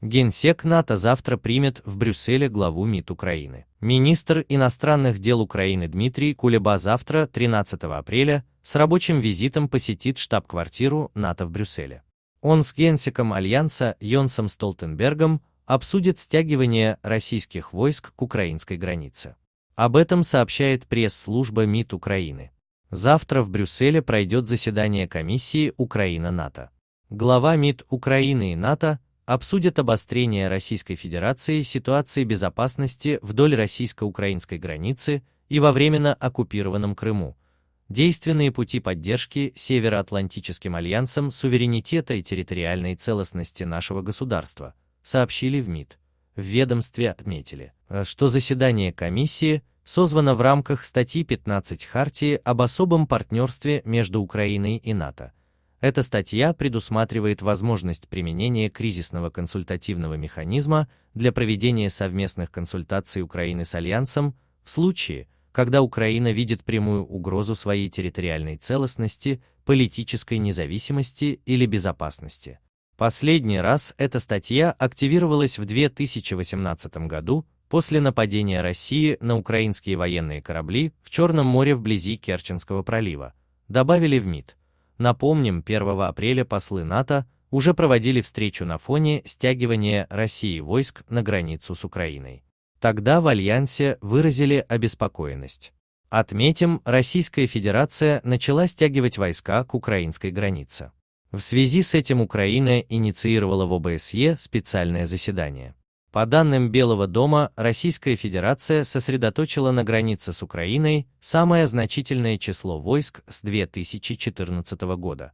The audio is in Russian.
Генсек НАТО завтра примет в Брюсселе главу МИД Украины. Министр иностранных дел Украины Дмитрий Кулеба завтра, 13 апреля, с рабочим визитом посетит штаб-квартиру НАТО в Брюсселе. Он с генсеком Альянса Йонсом Столтенбергом обсудит стягивание российских войск к украинской границе. Об этом сообщает пресс-служба МИД Украины. Завтра в Брюсселе пройдет заседание комиссии Украина-НАТО. Глава МИД Украины и НАТО обсудят обострение Российской Федерации ситуации безопасности вдоль российско-украинской границы и во временно оккупированном Крыму, действенные пути поддержки Североатлантическим альянсом суверенитета и территориальной целостности нашего государства, сообщили в МИД. В ведомстве отметили, что заседание комиссии созвано в рамках статьи 15 Хартии об особом партнерстве между Украиной и НАТО, эта статья предусматривает возможность применения кризисного консультативного механизма для проведения совместных консультаций Украины с Альянсом в случае, когда Украина видит прямую угрозу своей территориальной целостности, политической независимости или безопасности. Последний раз эта статья активировалась в 2018 году после нападения России на украинские военные корабли в Черном море вблизи Керченского пролива, добавили в МИД. Напомним, 1 апреля послы НАТО уже проводили встречу на фоне стягивания России войск на границу с Украиной. Тогда в Альянсе выразили обеспокоенность. Отметим, Российская Федерация начала стягивать войска к украинской границе. В связи с этим Украина инициировала в ОБСЕ специальное заседание. По данным Белого дома, Российская Федерация сосредоточила на границе с Украиной самое значительное число войск с 2014 года.